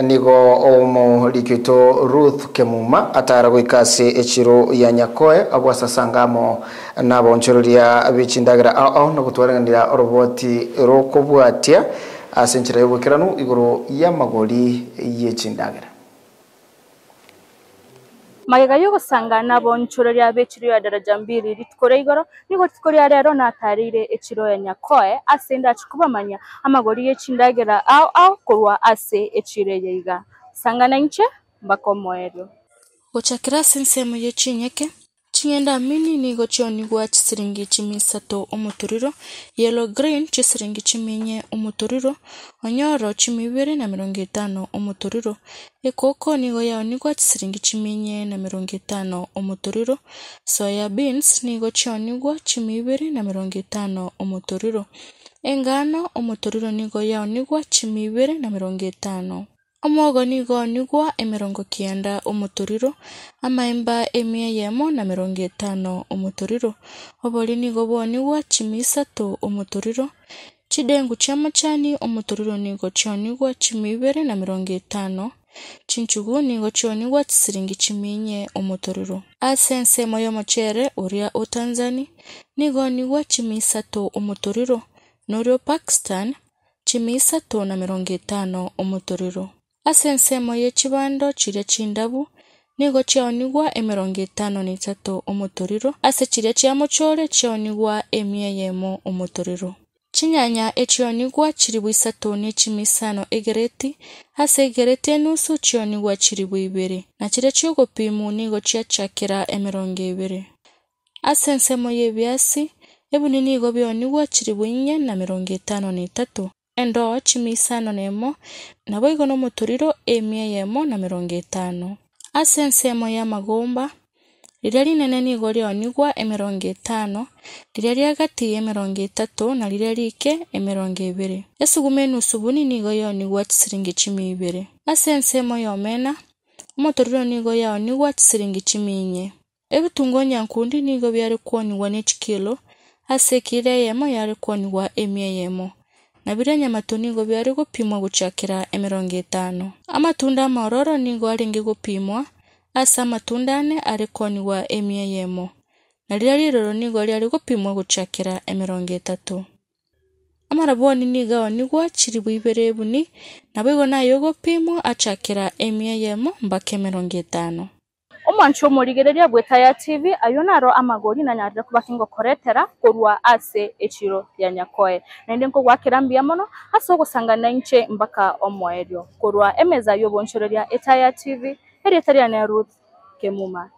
nigo omo likito ruth kemuma atara goikasi echiro ya nyakoe abwasasangamo nabonchoreria bechindagera ao na gotwaranganira oroboti rokobwatia ase enchera ya obokeranu igoro ya magori yechindagera magega y'ogusangana bonchuro lya bechiro ya daraja mbili litukore igoro nigo tukoria rero natarire echiro ya nyakoe ase ndachikubamanya amagori yechindagera au au kurwa ase echire yaiga sangana inche mbakomoeryo gochakira sinsemo yechinyeke tienda mini nigo choni wach siringi chimi sato omotoriro yellow green chi siringi chimi nye omotoriro onyoro chimi wire na mirongi tano omotoriro ekoko nigo yao nigo wach siringi chimi nye na mirongi tano omotoriro soya beans nigo choni wach chimi wire na mirongi tano omotoriro engano omotoriro nigo yao nigo wach chimi wire na mirongi tano omotoriro omwogoni gonigwo emirongo kienda omotoriro amaemba emyeye emo na merongo etano omotoriro obori gobwonigwa chimi isatu omoturiro chidengu chia machani omoturiro nigo chionigwa chimi ibere na mirongo etano chinchugu nigo chionigwa chisiringi chimi inye omotoriro ase ensemo y'omochere uria otanzani nigonigwa chimi isatu omotoriro norio pakistan chimi na mirongo etano omotoriro asense moye chibando chiria chindabu nigo chiaonigwa emerongo etano na etato omotoriro ase chiria chia mochore chiaonigwa emieya emo omotoriro chinyanya echionigwa chiri bwisato na echimisano egereti ase egereti enusu chionigwa chiri bwibere na chiria chiogopimu nigo chiachakera emerongo ebere ase ensemo yebiasi ebunini igo bionigwa chiri bwinye na merongo etano na etato endoo chimisano nemo na bwaigo nomuturiro emia yemo na mirongo etano ase ense emo ya amagumba riria rinene nigo rionigwa emirongo etano riria riagati emirongo etatu na riria riike emirongo ibere esuguma enusu buni nigo yonigwa chisiringi chimi ibere ase ense emo ya omena omoturiro nigo yaonigwa chisiringi chimi inye ebitungo nyankundi nigo biari kwonigwa na echikilo ase ekira eyemo yari kwonigwa emia yemo na biriya nyamato ningo byari gupimwa gucakira emirongo etano amatunda maororo ningo aringi gupimwa asa amatunda ari koniwa emia yemo na riria riroro nigo riari gupimwa gucakira emirongo etatu amarabwoni nigawa nigwo chiri bwibere ebuni nabwigo nayo gupimwa achakira emia yemo mbake emirongo etano omuntu omuligereria bweta ya tv ayo naro na nyarira kuba koretera korwa ase echiro ya nyakoe ndenko nkogwakirambia mono hasa ogusangana inche mbaka omwerio korwa emeza yobonchoreria eta ya tv etaria ne ruth kemuma